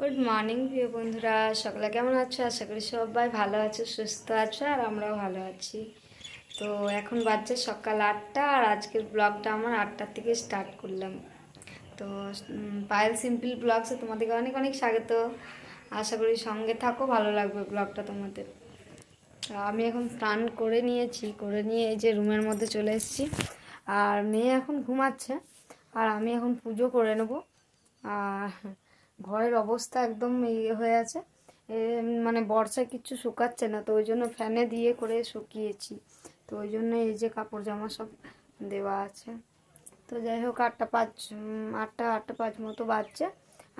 good morning প্রিয় বন্ধুরা সকালে কেমন আছো আশা করি সবাই ভালো আছো সুস্থ আছো আর আমরাও ভালো আছি তো এখন বাজছে সকাল আটটা আর আজকের ব্লগটা আমার আটটার থেকে স্টার্ট করলাম তো পায়েল সিম্পল ব্লগসে তোমাদেরকে অনেক অনেক স্বাগত আশা করি সঙ্গে থাকো ভালো লাগবে ব্লগটা তোমাদের আমি এখন স্নান করে নিয়েছি করে নিয়ে এই যে রুমের মধ্যে চলে এসেছি আর মেয়ে এখন ঘুমাচ্ছে আর আমি এখন পুজো করে নেবো আর ঘরের অবস্থা একদম ইয়ে হয়ে আছে মানে বর্ষা কিছু শুকাচ্ছে না তো ওই জন্য ফ্যানে দিয়ে করে শুকিয়েছি তো ওই জন্য এই যে কাপড় জামা সব দেওয়া আছে তো যাই হোক আটটা পাঁচ আটটা আটটা পাঁচ মতো বাজছে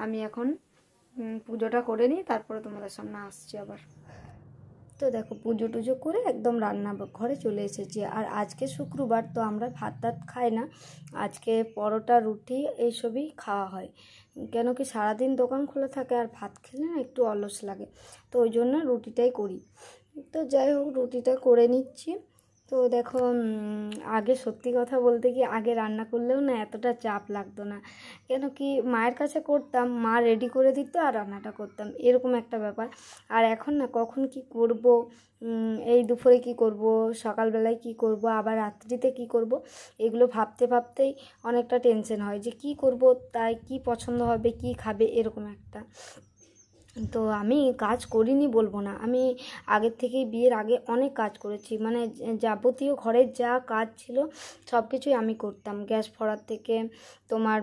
আমি এখন পুজোটা করে নিই তারপরে তোমাদের সামনে আসছি আবার তো দেখো পুজো টুজো করে একদম রান্না ঘরে চলে এসেছি আর আজকে শুক্রবার তো আমরা ভাত টাত খাই না আজকে পরোটা রুটি এইসবই খাওয়া হয় কেন কি সারাদিন দোকান খোলা থাকে আর ভাত খেলে না একটু অলস লাগে তো ওই জন্য রুটিটাই করি তো যাই হোক রুটিটা করে নিচ্ছি তো দেখো আগে সত্যি কথা বলতে কি আগে রান্না করলেও না এতটা চাপ লাগতো না কেন কি মায়ের কাছে করতাম মা রেডি করে দিত আর রান্নাটা করতাম এরকম একটা ব্যাপার আর এখন না কখন কি করব এই দুপুরে কি করব সকালবেলায় কি করব আবার রাত্রিতে কি করব এগুলো ভাবতে ভাবতেই অনেকটা টেনশন হয় যে কি করব তাই কি পছন্দ হবে কি খাবে এরকম একটা তো আমি কাজ করিনি বলবো না আমি আগের থেকেই বিয়ের আগে অনেক কাজ করেছি মানে যাবতীয় ঘরের যা কাজ ছিল সব কিছুই আমি করতাম গ্যাস ভরার থেকে তোমার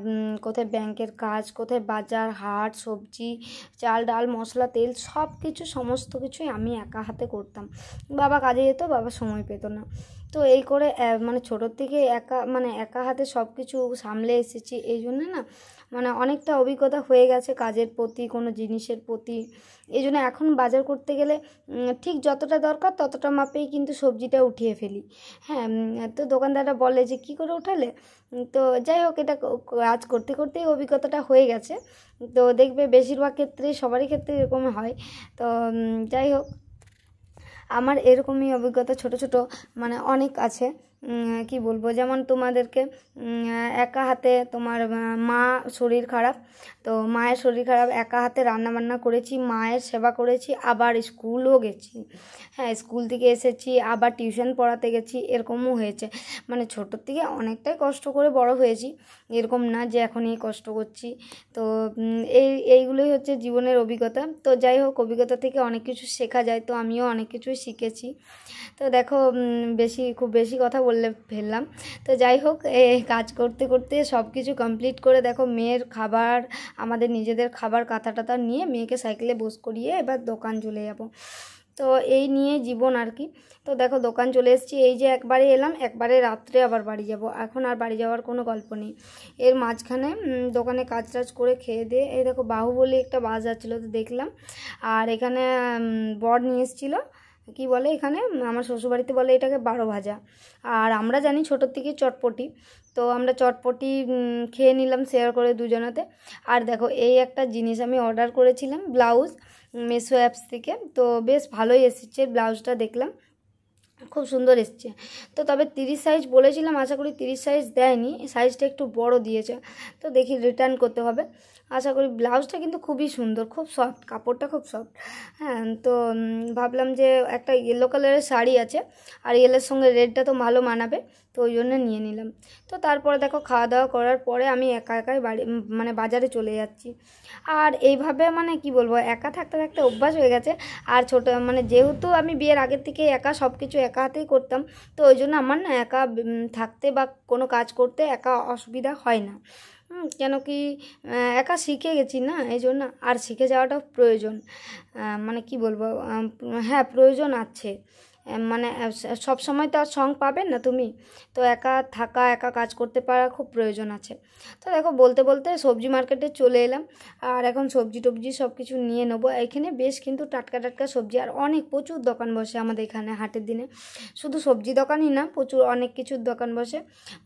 কোথায় ব্যাংকের কাজ কোথায় বাজার হাট সবজি চাল ডাল মশলা তেল সব কিছু সমস্ত কিছুই আমি একা হাতে করতাম বাবা কাজে যেত বাবা সময় পেত না তো এই করে মানে ছোটোর থেকে একা মানে একা হাতে সব কিছু সামলে এসেছি এই জন্যে না মানে অনেকটা অভিজ্ঞতা হয়ে গেছে কাজের প্রতি কোনো জিনিসের প্রতি এই জন্য এখন বাজার করতে গেলে ঠিক যতটা দরকার ততটা মাপেই কিন্তু সবজিটা উঠিয়ে ফেলি হ্যাঁ তো দোকানদাররা বলে যে কি করে উঠালে তো যাই হোক এটা কাজ করতে করতেই অভিজ্ঞতাটা হয়ে গেছে তো দেখবে বেশিরভাগ ক্ষেত্রে সবারই ক্ষেত্রে এরকম হয় তো যাই হোক আমার এরকমই অভিজ্ঞতা ছোট ছোট মানে অনেক আছে কি বলবো যেমন তোমাদেরকে একা হাতে তোমার মা শরীর খারাপ তো মায়ের শরীর খারাপ একা হাতে রান্নাবান্না করেছি মায়ের সেবা করেছি আবার স্কুলও গেছি হ্যাঁ স্কুল থেকে এসেছি আবার টিউশন পড়াতে গেছি এরকমও হয়েছে মানে ছোটোর থেকে অনেকটাই কষ্ট করে বড় হয়েছি এরকম না যে এখন এই কষ্ট করছি তো এই এইগুলোই হচ্ছে জীবনের অভিজ্ঞতা তো যাই হোক অভিজ্ঞতা থেকে অনেক কিছু শেখা যায় তো আমিও অনেক কিছুই শিখেছি তো দেখো বেশি খুব বেশি কথা বলে করলে ফেললাম তো যাই হোক কাজ করতে করতে সব কিছু কমপ্লিট করে দেখো মেয়ের খাবার আমাদের নিজেদের খাবার কাঁথা টাথা নিয়ে মেয়েকে সাইকেলে বস করিয়ে এবার দোকান চলে যাব তো এই নিয়ে জীবন আর কি তো দেখো দোকান চলে এসেছি এই যে একবারে এলাম একবারে রাত্রে আবার বাড়ি যাব এখন আর বাড়ি যাওয়ার কোনো গল্প নেই এর মাঝখানে দোকানে কাজ টাজ করে খেয়ে দিয়ে এই দেখো বাহুবলী একটা বাস যাচ্ছিলো তো দেখলাম আর এখানে বর নিয়ে এসেছিলো কি বলে এখানে আমার শ্বশুরবাড়িতে বলে এটাকে বারো ভাজা আর আমরা জানি ছোটোর থেকে চটপটি তো আমরা চটপটি খেয়ে নিলাম শেয়ার করে দুজনাতে আর দেখো এই একটা জিনিস আমি অর্ডার করেছিলাম ব্লাউজ মেসো অ্যাপস থেকে তো বেশ ভালোই এসেছে ব্লাউজটা দেখলাম খুব সুন্দর এসছে তো তবে তিরিশ সাইজ বলেছিলাম আশা করি তিরিশ সাইজ দেয়নি সাইজটা একটু বড় দিয়েছে তো দেখি রিটার্ন করতে হবে আশা করি ব্লাউজটা কিন্তু খুবই সুন্দর খুব সফট কাপড়টা খুব সফট হ্যাঁ তো ভাবলাম যে একটা ইয়েলো কালারের শাড়ি আছে আর ইয়েলোর সঙ্গে রেডটা তো ভালো মানাবে তো ওই জন্য নিয়ে নিলাম তো তারপরে দেখো খাওয়া দাওয়া করার পরে আমি একা একাই বাড়ি মানে বাজারে চলে যাচ্ছি আর এইভাবে মানে কি বলবো একা থাকতে থাকতে অভ্যাস হয়ে গেছে আর ছোট মানে যেহেতু আমি বিয়ের আগের থেকে একা সব কিছু একা হাতেই করতাম তো ওই জন্য আমার না একা থাকতে বা কোনো কাজ করতে একা অসুবিধা হয় না কেন কি একা শিখে গেছি না এই জন্য আর শিখে যাওয়াটাও প্রয়োজন মানে কি বলবো হ্যাঁ প্রয়োজন আছে মানে সব সময় তো আর সং পাবে না তুমি তো একা থাকা একা কাজ করতে পারা খুব প্রয়োজন আছে তো দেখো বলতে বলতে সবজি মার্কেটে চলে এলাম আর এখন সবজি টবজি সব কিছু নিয়ে নেবো এখানে বেশ কিন্তু টাটকা টাটকা সবজি আর অনেক প্রচুর দোকান বসে আমাদের এখানে হাটের দিনে শুধু সবজি দোকানই না প্রচুর অনেক কিছুর দোকান বসে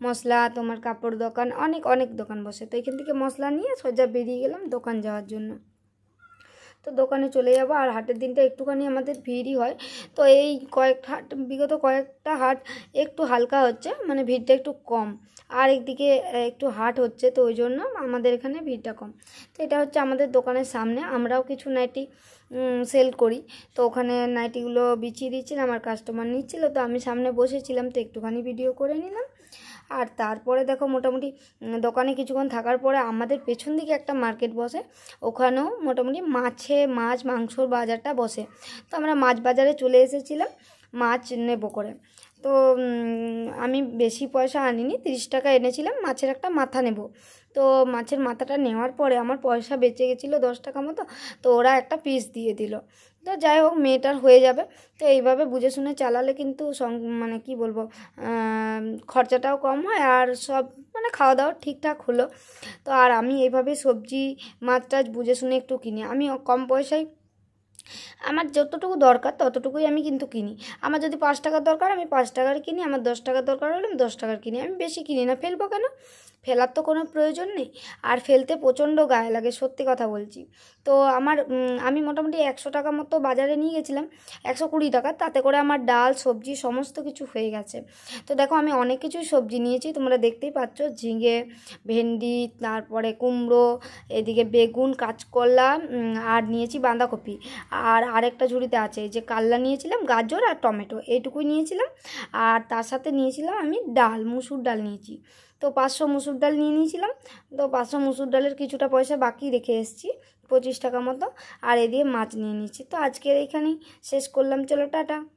মশলা তোমার কাপড় দোকান অনেক অনেক দোকান বসে তো এখান থেকে মশলা নিয়ে সোজা বেরিয়ে গেলাম দোকান যাওয়ার জন্য তো দোকানে চলে যাবো আর হাটের দিনটা একটুখানি আমাদের ভিড়ই হয় তো এই কয়েক হাট বিগত কয়েকটা হাট একটু হালকা হচ্ছে মানে ভিড়টা একটু কম আর একদিকে একটু হাট হচ্ছে তো ওই জন্য আমাদের এখানে ভিড়টা কম তো এটা হচ্ছে আমাদের দোকানের সামনে আমরাও কিছু নাইটি সেল করি তো ওখানে নাইটিগুলো বিছিয়ে দিয়েছিলাম আর কাস্টমার নিচ্ছিল তো আমি সামনে বসেছিলাম তো একটুখানি ভিডিও করে নিলাম আর তারপরে দেখো মোটামুটি দোকানে কিছুক্ষণ থাকার পরে আমাদের পেছন দিকে একটা মার্কেট বসে ওখানেও মোটামুটি মাছে মাছ মাংসর বাজারটা বসে তো আমরা মাছ বাজারে চলে এসেছিলাম মাছ নেব করে তো আমি বেশি পয়সা আনিনি তিরিশ টাকা এনেছিলাম মাছের একটা মাথা নেব তো মাছের মাথাটা নেওয়ার পরে আমার পয়সা বেঁচে গেছিলো দশ টাকা মতো তো ওরা একটা পিস দিয়ে দিল তো যাই হোক মেয়েটার হয়ে যাবে তো এইভাবে বুঝে শুনে চালালে কিন্তু মানে কি বলবো খরচাটাও কম হয় আর সব মানে খাওয়া দাওয়া ঠিকঠাক হলো তো আর আমি এইভাবে সবজি মাছ টাছ বুঝে শুনে একটু কিনি আমি কম পয়সায় আমার যতটুকু দরকার ততটুকুই আমি কিন্তু কিনি আমার যদি পাঁচ টাকার দরকার আমি পাঁচ টাকার কিনি আমার দশ টাকার দরকার হলে আমি দশ টাকার কিনি আমি বেশি কিনি না ফেলবো কেন ফেলার তো কোনো প্রয়োজন নেই আর ফেলতে প্রচণ্ড গায়ে লাগে সত্যি কথা বলছি তো আমার আমি মোটামুটি একশো টাকা মতো বাজারে নিয়ে গেছিলাম একশো কুড়ি টাকা তাতে করে আমার ডাল সবজি সমস্ত কিছু হয়ে গেছে তো দেখো আমি অনেক কিছুই সবজি নিয়েছি তোমরা দেখতেই পাচ্ছ ঝিঙে ভেন্ডি তারপরে কুমড়ো এদিকে বেগুন কাঁচকলা আর নিয়েছি বাঁধাকপি আর আরেকটা ঝুড়িতে আছে যে কাল্লা নিয়েছিলাম গাজর আর টমেটো এইটুকুই নিয়েছিলাম আর তার সাথে নিয়েছিলাম আমি ডাল মুসুর ডাল নিয়েছি তো পাঁচশো মুসুর ডাল নিয়ে নিয়েছিলাম তো পাঁচশো মুসুর ডালের কিছুটা পয়সা বাকি রেখে এসেছি পঁচিশ টাকা মতো আর এ দিয়ে মাছ নিয়ে নিয়েছি তো আজকের এইখানেই শেষ করলাম চলো টাটা